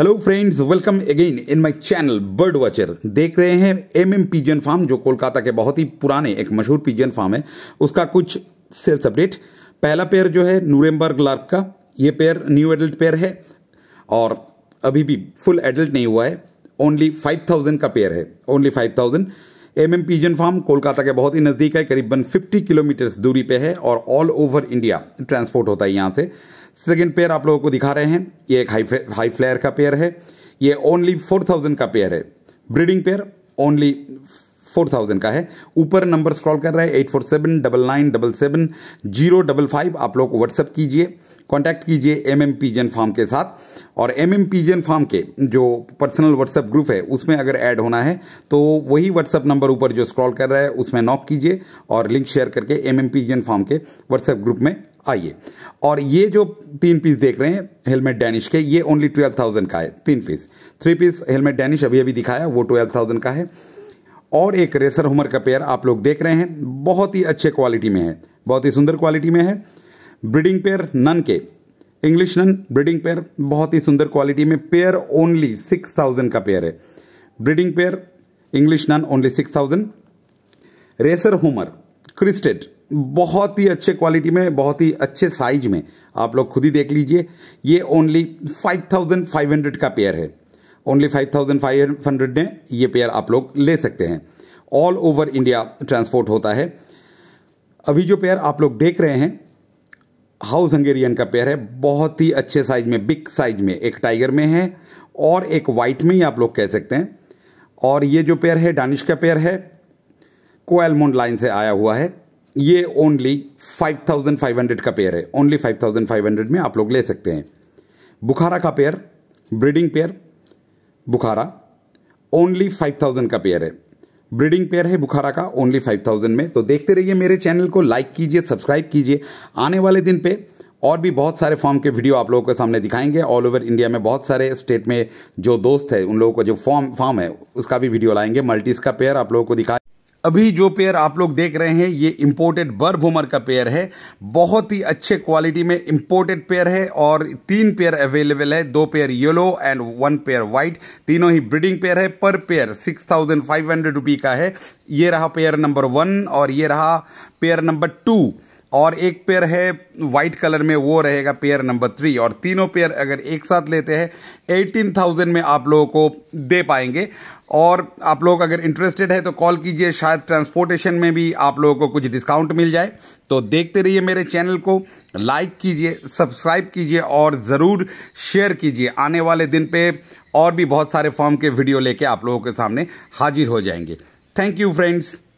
hello friends welcome again in my channel bird watcher देख रहे हैं एम एम पिजन फार्म जो कोलकाता के बहुत ही पुराने एक मशहूर पिजन फार्म है उसका कुछ सेल्स अपडेट पहला पेयर जो है नूरेमबर्ग लार्क का ये पेयर न्यू एडल्ट पेयर है और अभी भी फुल एडल्ट नहीं हुआ है ओनली फाइव थाउजेंड का पेयर है only five thousand M M farm Kolkata के बहुत ही नज़दीक है करीबन 50 किलोमीटर्स दूरी पे है और ऑल ओवर इंडिया ट्रांसपोर्ट होता है यहाँ से सेकेंड पेयर आप लोगों को दिखा रहे हैं ये एक हाई हाई फ्लेयर का पेयर है ये ओनली फोर थाउजेंड का पेयर है breeding pair only four thousand का है ऊपर नंबर स्क्रॉल कर रहा है eight four seven double nine double seven zero double five आप लोग को व्हाट्सअप कीजिए कांटेक्ट कीजिए एम एम पीजन फार्म के साथ और एम एम पीजन फार्म के जो पर्सनल व्हाट्सअप ग्रुप है उसमें अगर ऐड होना है तो वही व्हाट्सअप नंबर ऊपर जो स्क्रॉल कर रहा है उसमें नॉक कीजिए और लिंक शेयर करके एम एम पीजन फार्म के व्हाट्सएप ग्रुप में आइए और ये जो तीन पीस देख रहे हैं हेलमेट डैनिश के ये ओनली ट्वेल्व थाउजेंड का है तीन piece three piece helmet Danish अभी अभी दिखाया वो ट्वेल्व थाउजेंड का है और एक रेसर हुमर का पेयर आप लोग देख रहे हैं बहुत ही अच्छे क्वालिटी में है बहुत ही सुंदर क्वालिटी में है ब्रीडिंग पेयर नन के इंग्लिश नन ब्रीडिंग पेयर बहुत ही सुंदर क्वालिटी में पेयर ओनली सिक्स थाउजेंड का पेयर है breeding pair English nun only six thousand racer homer crested बहुत ही अच्छे क्वालिटी में बहुत ही अच्छे साइज में आप लोग खुद ही देख लीजिए ये ओनली 5500 का पेयर है ओनली 5500 में ये पेयर आप लोग ले सकते हैं ऑल ओवर इंडिया ट्रांसपोर्ट होता है अभी जो पेयर आप लोग देख रहे हैं हाउस हंगेरियन का पेयर है बहुत ही अच्छे साइज में बिग साइज में एक टाइगर में है और एक वाइट में ही आप लोग कह सकते हैं और ये जो पेयर है डानिश का पेयर है कोएलमोंड लाइन से आया हुआ है ये ओनली 5500 का पेयर है ओनली 5500 में आप लोग ले सकते हैं बुखारा का pair breeding pair Bukhara only 5000 का पेयर है ब्रीडिंग पेयर है बुखारा का ओनली 5000 में तो देखते रहिए मेरे चैनल को लाइक कीजिए सब्सक्राइब कीजिए आने वाले दिन पे और भी बहुत सारे फॉर्म के वीडियो आप लोगों के सामने दिखाएंगे ऑल ओवर इंडिया में बहुत सारे स्टेट में जो दोस्त है उन लोगों का जो फॉर्म फॉर्म है उसका भी वीडियो लाएंगे मल्टीज का पेयर आप लोगों को दिखाएंगे अभी जो पेयर आप लोग देख रहे हैं ये इम्पोर्टेड बर्भूमर का पेयर है बहुत ही अच्छे क्वालिटी में इम्पोर्टेड पेयर है और तीन पेयर अवेलेबल है दो pair yellow and one pair white तीनों ही ब्रीडिंग पेयर है पर pair six thousand five hundred rupee का है ये रहा पेयर नंबर वन और ये रहा पेयर नंबर टू और एक पेयर है वाइट कलर में वो रहेगा पेयर नंबर थ्री और तीनों पेयर अगर एक साथ लेते हैं एटीन थाउजेंड में आप लोगों को दे पाएंगे और आप लोग अगर इंटरेस्टेड है तो कॉल कीजिए शायद ट्रांसपोर्टेशन में भी आप लोगों को कुछ डिस्काउंट मिल जाए तो देखते रहिए मेरे चैनल को लाइक कीजिए सब्सक्राइब कीजिए और ज़रूर शेयर कीजिए आने वाले दिन पर और भी बहुत सारे फॉर्म के वीडियो लेके आप लोगों के सामने हाजिर हो जाएंगे थैंक यू फ्रेंड्स